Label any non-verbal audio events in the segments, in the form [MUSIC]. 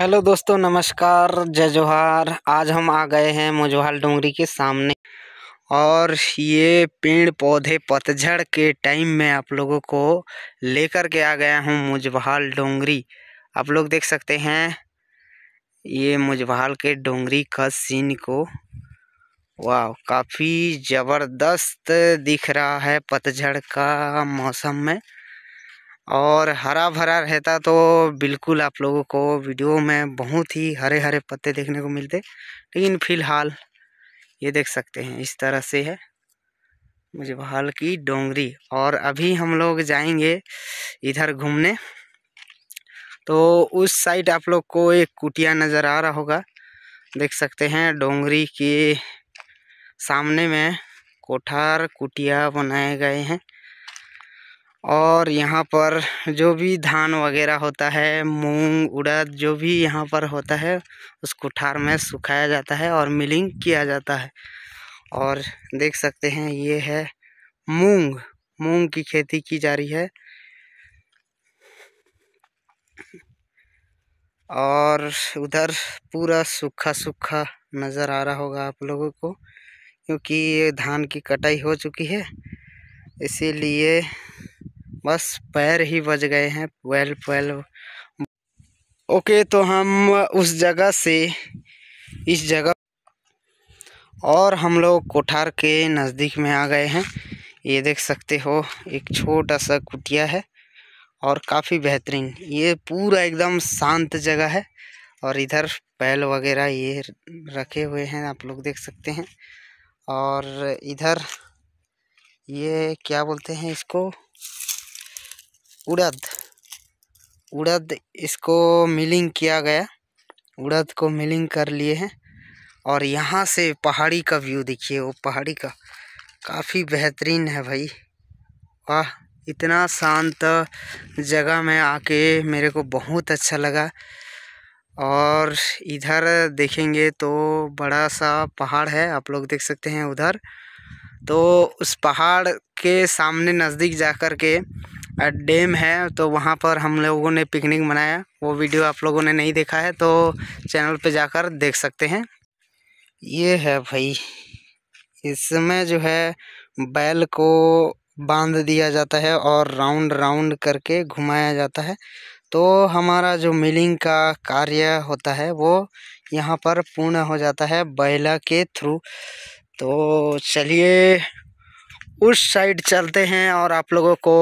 Hello दोस्तों नमस्कार जय जोहार आज हम आ गए हैं मुजवाल डोंगरी के सामने और ये पेड़ पौधे पतझड़ के टाइम में आप लोगों को लेकर के आ गया हूँ मुजवाल डोंगरी आप लोग देख सकते हैं ये मुजवाल के डोंगरी का सीन को वाह काफ़ी ज़बरदस्त दिख रहा है पतझड़ का मौसम में और हरा भरा रहता तो बिल्कुल आप लोगों को वीडियो में बहुत ही हरे हरे पत्ते देखने को मिलते लेकिन फ़िलहाल ये देख सकते हैं इस तरह से है मुझे की डोंगरी और अभी हम लोग जाएंगे इधर घूमने तो उस साइड आप लोग को एक कुटिया नज़र आ रहा होगा देख सकते हैं डोंगरी के सामने में कोठार कुटिया बनाए गए हैं और यहाँ पर जो भी धान वगैरह होता है मूंग उड़द जो भी यहाँ पर होता है उस कुठार में सुखाया जाता है और मिलिंग किया जाता है और देख सकते हैं ये है मूंग मूंग की खेती की जा रही है और उधर पूरा सूखा सूखा नज़र आ रहा होगा आप लोगों को क्योंकि ये धान की कटाई हो चुकी है इसीलिए बस पैर ही बज गए हैं वेल वेल ओके तो हम उस जगह से इस जगह और हम लोग कोठार के नज़दीक में आ गए हैं ये देख सकते हो एक छोटा सा कुटिया है और काफ़ी बेहतरीन ये पूरा एकदम शांत जगह है और इधर पैल वगैरह ये रखे हुए हैं आप लोग देख सकते हैं और इधर ये क्या बोलते हैं इसको उड़द उड़द इसको मिलिंग किया गया उड़द को मिलिंग कर लिए हैं और यहाँ से पहाड़ी का व्यू देखिए वो पहाड़ी का काफ़ी बेहतरीन है भाई वाह इतना शांत जगह में आके मेरे को बहुत अच्छा लगा और इधर देखेंगे तो बड़ा सा पहाड़ है आप लोग देख सकते हैं उधर तो उस पहाड़ के सामने नज़दीक जा कर के डैम है तो वहाँ पर हम लोगों ने पिकनिक मनाया वो वीडियो आप लोगों ने नहीं देखा है तो चैनल पे जाकर देख सकते हैं ये है भाई इसमें जो है बैल को बांध दिया जाता है और राउंड राउंड करके घुमाया जाता है तो हमारा जो मिलिंग का कार्य होता है वो यहाँ पर पूर्ण हो जाता है बैला के थ्रू तो चलिए उस साइड चलते हैं और आप लोगों को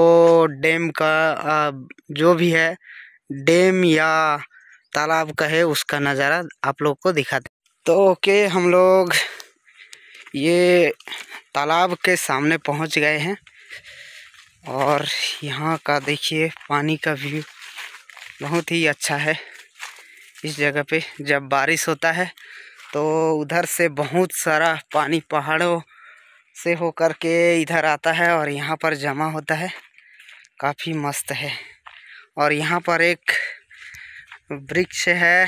डैम का जो भी है डैम या तालाब का है उसका नज़ारा आप लोग को दिखाते तो ओके हम लोग ये तालाब के सामने पहुंच गए हैं और यहाँ का देखिए पानी का व्यू बहुत ही अच्छा है इस जगह पे जब बारिश होता है तो उधर से बहुत सारा पानी पहाड़ों से होकर के इधर आता है और यहाँ पर जमा होता है काफ़ी मस्त है और यहाँ पर एक वृक्ष है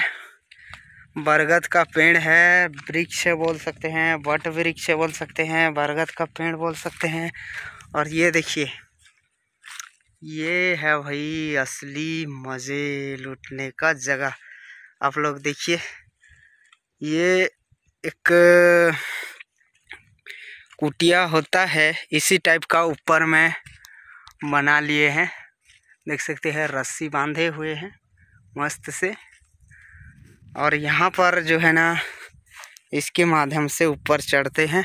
बरगद का पेड़ है वृक्ष बोल सकते हैं बट वृक्ष बोल सकते हैं बरगद का पेड़ बोल सकते हैं और ये देखिए ये है भाई असली मज़े लूटने का जगह आप लोग देखिए ये एक कुटिया होता है इसी टाइप का ऊपर में बना लिए हैं देख सकते हैं रस्सी बांधे हुए हैं मस्त से और यहाँ पर जो है ना इसके माध्यम से ऊपर चढ़ते हैं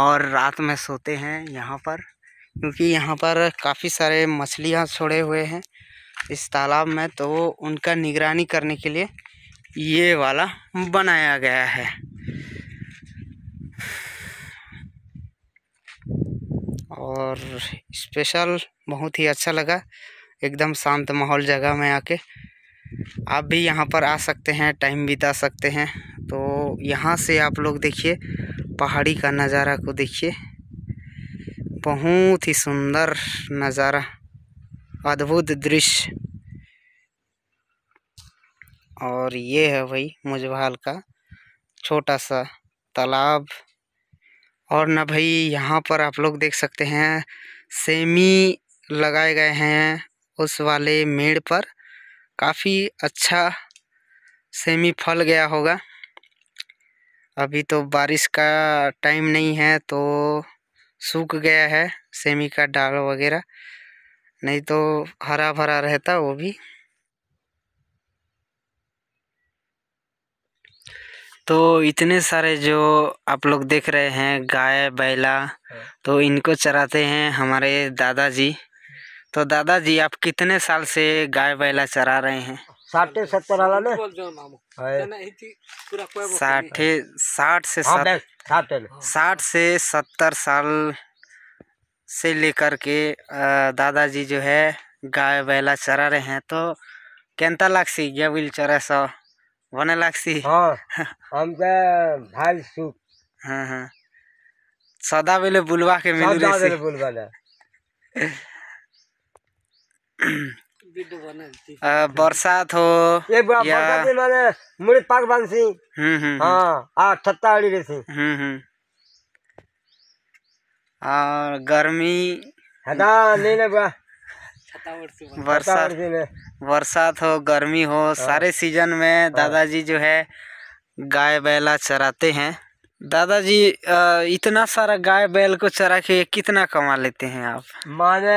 और रात में सोते हैं यहाँ पर क्योंकि यहाँ पर काफ़ी सारे मछलियाँ छोड़े हुए हैं इस तालाब में तो उनका निगरानी करने के लिए ये वाला बनाया गया है और स्पेशल बहुत ही अच्छा लगा एकदम शांत माहौल जगह में आके आप भी यहाँ पर आ सकते हैं टाइम बिता सकते हैं तो यहाँ से आप लोग देखिए पहाड़ी का नज़ारा को देखिए बहुत ही सुंदर नज़ारा अद्भुत दृश्य और ये है भाई मुजभाल का छोटा सा तालाब और ना भाई यहाँ पर आप लोग देख सकते हैं सेमी लगाए गए हैं उस वाले मेड़ पर काफ़ी अच्छा सेमी फल गया होगा अभी तो बारिश का टाइम नहीं है तो सूख गया है सेमी का डाल वगैरह नहीं तो हरा भरा रहता वो भी तो इतने सारे जो आप लोग देख रहे हैं गाय बैला हाँ। तो इनको चराते हैं हमारे दादाजी तो दादाजी आप कितने साल से गाय बैला चरा रहे हैं साठे सत्तर साठे साठ से हाँ, हाँ। साठ से सत्तर साल से लेकर के दादाजी जो है गाय बैला चरा रहे हैं तो कैंता लाख सी गया चरा सौ बने लागसी हाँ [LAUGHS] हम तो भाई सुख हाँ हाँ सदा बेले बुलवा के मिल सदा बेले बुलवा ले बरसात हो ये बरसात में माने मुड़ी पाक बांसी हम्म, हम्म हम्म हाँ आ ठट्टा अड़ी रेसी हम्म हम्म और गर्मी हटा नहीं ना बरसात बरसात हो गर्मी हो हाँ। सारे सीजन में हाँ। दादाजी जो है गाय बैला चराते हैं दादाजी इतना सारा गाय बैल को चरा के कितना कमा लेते हैं आप माने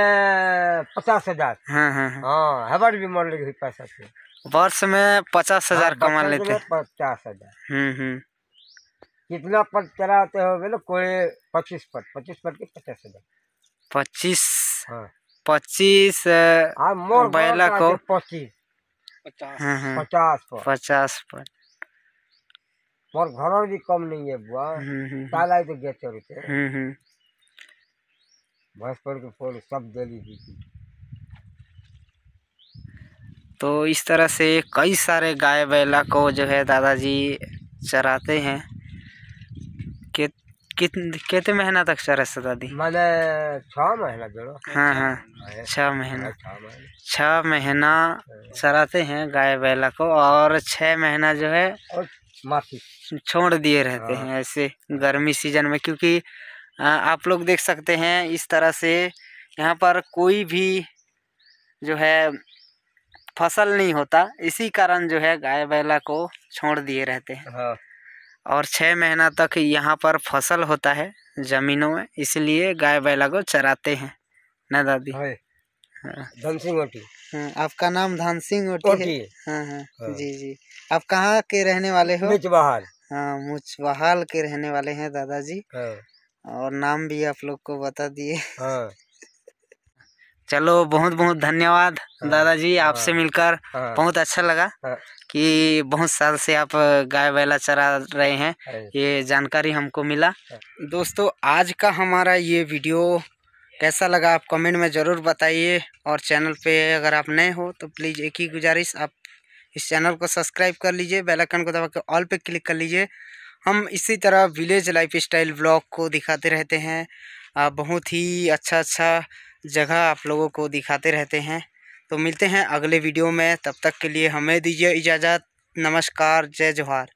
पचास हजार हाँ हाँ हाँ, हाँ हमारे भी मर लगी पैसा से वर्ष में पचास हजार कमा लेते हैं पचास हजार हम्म, हम्म। कितना पद चराते हो बोले कोई पच्चीस पद पच्चीस पद के पचास हजार पच्चीस हाँ पच्चीस हाँ, बैला को पच्चीस पचास हाँ, हाँ। पचास पर मोर घर भी कम नहीं है बुआ ताला हम्म, हम्म, हम्म। तो गेट चल के भैंस पर के फोल सब दे लीजिए तो इस तरह से कई सारे गाय बैला को जो है दादाजी चराते हैं कितने महीना तक चरस दादी मैंने छः महीना हाँ हाँ छ महीना छ महीना चराते हैं गाय बैला को और छ महीना जो है छोड़ दिए रहते हाँ। हैं ऐसे गर्मी सीजन में क्योंकि आप लोग देख सकते हैं इस तरह से यहाँ पर कोई भी जो है फसल नहीं होता इसी कारण जो है गाय बैला को छोड़ दिए रहते हैं हाँ। और छः महीना तक यहाँ पर फसल होता है ज़मीनों में इसलिए गाय बैला को चराते हैं ना दादी है। हाँ। धन सिंह ओटी हाँ, आपका नाम धन सिंह ओटी, है हाँ, हाँ, हाँ, जी जी आप कहाँ के रहने वाले हो मुचबहाल हाँ मुचबहाल के रहने वाले हैं दादाजी हाँ। और नाम भी आप लोग को बता दिए चलो बहुत बहुत धन्यवाद हाँ। दादाजी आपसे हाँ। मिलकर हाँ। बहुत अच्छा लगा कि बहुत साल से आप गाय बैला चरा रहे हैं ये जानकारी हमको मिला दोस्तों आज का हमारा ये वीडियो कैसा लगा आप कमेंट में ज़रूर बताइए और चैनल पे अगर आप नए हो तो प्लीज़ एक ही गुजारिश आप इस चैनल को सब्सक्राइब कर लीजिए बेल आइकन को दबा के ऑल पे क्लिक कर लीजिए हम इसी तरह विलेज लाइफ स्टाइल ब्लॉग को दिखाते रहते हैं बहुत ही अच्छा अच्छा जगह आप लोगों को दिखाते रहते हैं तो मिलते हैं अगले वीडियो में तब तक के लिए हमें दीजिए इजाज़त नमस्कार जय जोहार